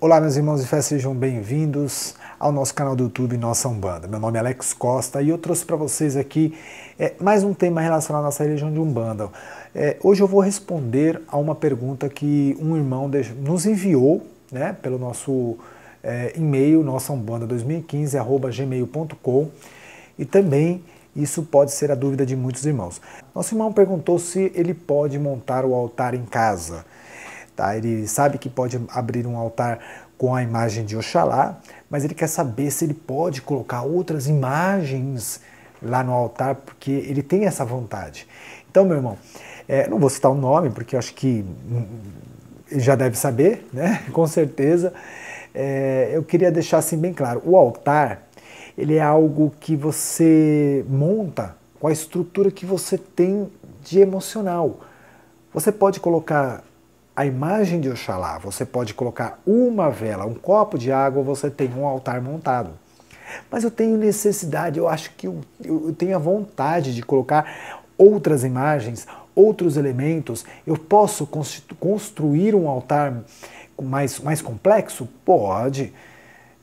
Olá, meus irmãos de fé, sejam bem-vindos ao nosso canal do YouTube Nossa Umbanda. Meu nome é Alex Costa e eu trouxe para vocês aqui é, mais um tema relacionado à nossa religião de Umbanda. É, hoje eu vou responder a uma pergunta que um irmão nos enviou né, pelo nosso é, e-mail, nossaumbanda2015.gmail.com e também isso pode ser a dúvida de muitos irmãos. Nosso irmão perguntou se ele pode montar o altar em casa. Tá? Ele sabe que pode abrir um altar com a imagem de Oxalá, mas ele quer saber se ele pode colocar outras imagens lá no altar, porque ele tem essa vontade. Então, meu irmão, é, não vou citar o nome, porque acho que já deve saber, né? com certeza. É, eu queria deixar assim bem claro: o altar ele é algo que você monta com a estrutura que você tem de emocional. Você pode colocar a imagem de Oxalá. Você pode colocar uma vela, um copo de água, você tem um altar montado. Mas eu tenho necessidade, eu acho que eu, eu tenho a vontade de colocar outras imagens, outros elementos. Eu posso construir um altar mais, mais complexo? Pode. Pode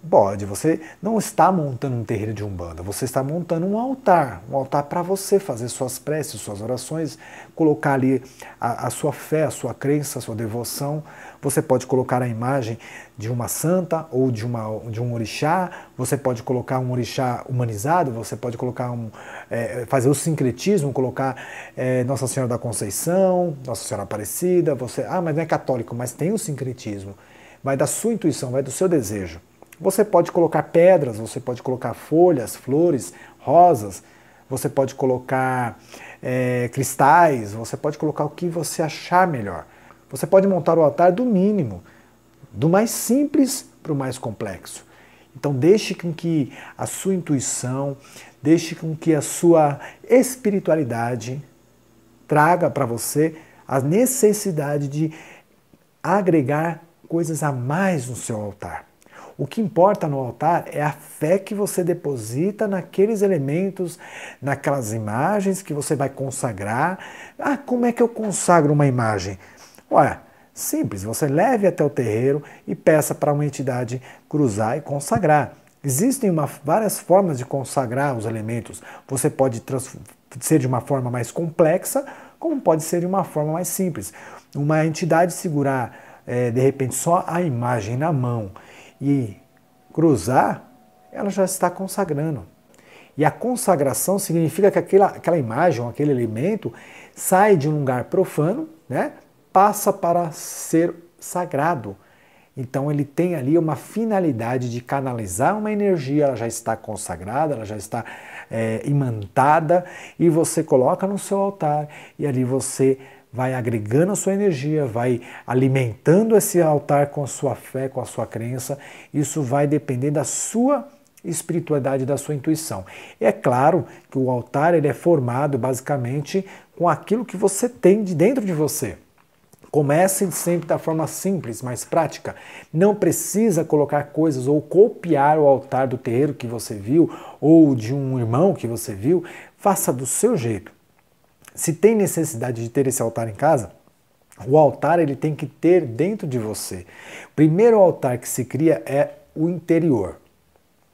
Pode, você não está montando um terreiro de umbanda, você está montando um altar, um altar para você fazer suas preces, suas orações, colocar ali a, a, sua fé, a sua crença, a sua devoção. Você pode colocar a imagem de uma santa ou de, uma, de um orixá, você pode colocar um orixá humanizado, você pode colocar um, é, fazer o sincretismo, colocar é, Nossa Senhora da Conceição, Nossa Senhora Aparecida, você, ah, mas não é católico, mas tem o sincretismo. Vai da sua intuição, vai do seu desejo. Você pode colocar pedras, você pode colocar folhas, flores, rosas, você pode colocar é, cristais, você pode colocar o que você achar melhor. Você pode montar o altar do mínimo, do mais simples para o mais complexo. Então deixe com que a sua intuição, deixe com que a sua espiritualidade traga para você a necessidade de agregar coisas a mais no seu altar. O que importa no altar é a fé que você deposita naqueles elementos, naquelas imagens que você vai consagrar. Ah, como é que eu consagro uma imagem? Olha, simples, você leve até o terreiro e peça para uma entidade cruzar e consagrar. Existem uma, várias formas de consagrar os elementos. Você pode ser de uma forma mais complexa, como pode ser de uma forma mais simples. Uma entidade segurar, é, de repente, só a imagem na mão e cruzar, ela já está consagrando. E a consagração significa que aquela, aquela imagem, aquele elemento, sai de um lugar profano, né? passa para ser sagrado. Então ele tem ali uma finalidade de canalizar uma energia, ela já está consagrada, ela já está é, imantada, e você coloca no seu altar, e ali você vai agregando a sua energia, vai alimentando esse altar com a sua fé, com a sua crença. Isso vai depender da sua espiritualidade, da sua intuição. é claro que o altar ele é formado basicamente com aquilo que você tem de dentro de você. Comece sempre da forma simples, mais prática. Não precisa colocar coisas ou copiar o altar do terreiro que você viu ou de um irmão que você viu. Faça do seu jeito. Se tem necessidade de ter esse altar em casa, o altar ele tem que ter dentro de você. O primeiro altar que se cria é o interior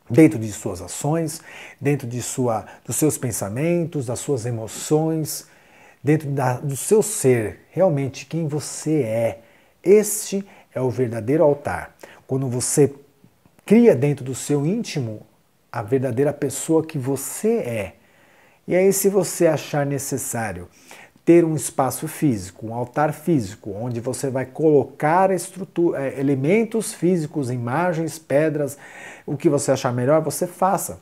dentro de suas ações, dentro de sua, dos seus pensamentos, das suas emoções, dentro da, do seu ser, realmente quem você é. Este é o verdadeiro altar. Quando você cria dentro do seu íntimo a verdadeira pessoa que você é, e aí, se você achar necessário ter um espaço físico, um altar físico, onde você vai colocar é, elementos físicos, imagens, pedras, o que você achar melhor, você faça.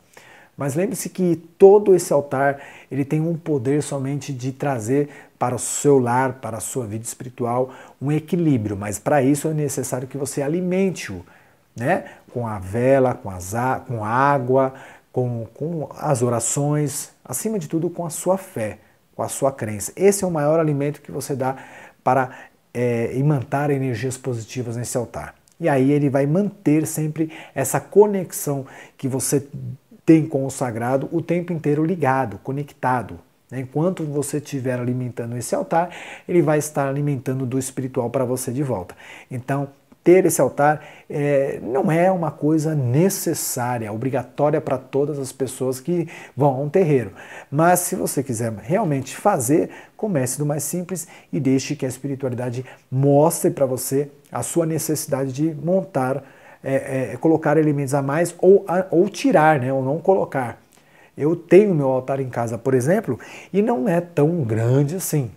Mas lembre-se que todo esse altar ele tem um poder somente de trazer para o seu lar, para a sua vida espiritual, um equilíbrio. Mas para isso é necessário que você alimente-o, né? Com a vela, com, as a com água, com, com as orações, acima de tudo com a sua fé, com a sua crença. Esse é o maior alimento que você dá para é, imantar energias positivas nesse altar. E aí ele vai manter sempre essa conexão que você tem com o sagrado o tempo inteiro ligado, conectado. Enquanto você estiver alimentando esse altar, ele vai estar alimentando do espiritual para você de volta. Então, ter esse altar é, não é uma coisa necessária, é obrigatória para todas as pessoas que vão a um terreiro. Mas se você quiser realmente fazer, comece do mais simples e deixe que a espiritualidade mostre para você a sua necessidade de montar, é, é, colocar elementos a mais ou, a, ou tirar, né, ou não colocar. Eu tenho meu altar em casa, por exemplo, e não é tão grande assim.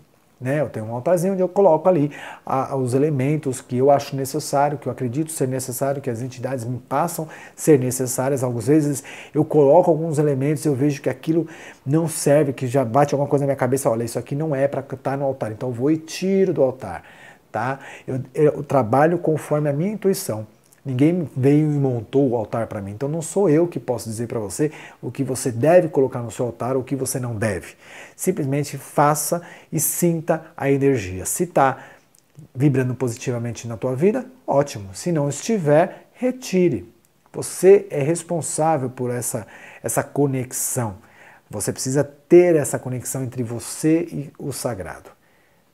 Né? Eu tenho um altarzinho onde eu coloco ali a, os elementos que eu acho necessário, que eu acredito ser necessário, que as entidades me passam ser necessárias. Algumas vezes eu coloco alguns elementos, eu vejo que aquilo não serve, que já bate alguma coisa na minha cabeça, olha, isso aqui não é para estar tá no altar, então eu vou e tiro do altar. Tá? eu, eu trabalho conforme a minha intuição. Ninguém veio e montou o altar para mim. Então não sou eu que posso dizer para você o que você deve colocar no seu altar ou o que você não deve. Simplesmente faça e sinta a energia. Se está vibrando positivamente na tua vida, ótimo. Se não estiver, retire. Você é responsável por essa, essa conexão. Você precisa ter essa conexão entre você e o sagrado,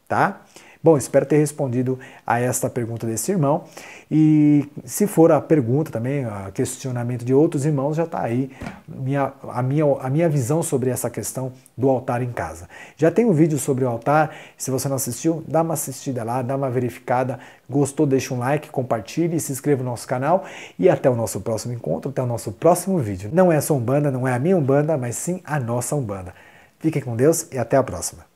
tá? Bom, espero ter respondido a esta pergunta desse irmão. E se for a pergunta também, o questionamento de outros irmãos, já está aí minha, a, minha, a minha visão sobre essa questão do altar em casa. Já tem um vídeo sobre o altar. Se você não assistiu, dá uma assistida lá, dá uma verificada. Gostou, deixa um like, compartilhe, se inscreva no nosso canal e até o nosso próximo encontro, até o nosso próximo vídeo. Não é a sua Umbanda, não é a minha Umbanda, mas sim a nossa Umbanda. Fiquem com Deus e até a próxima.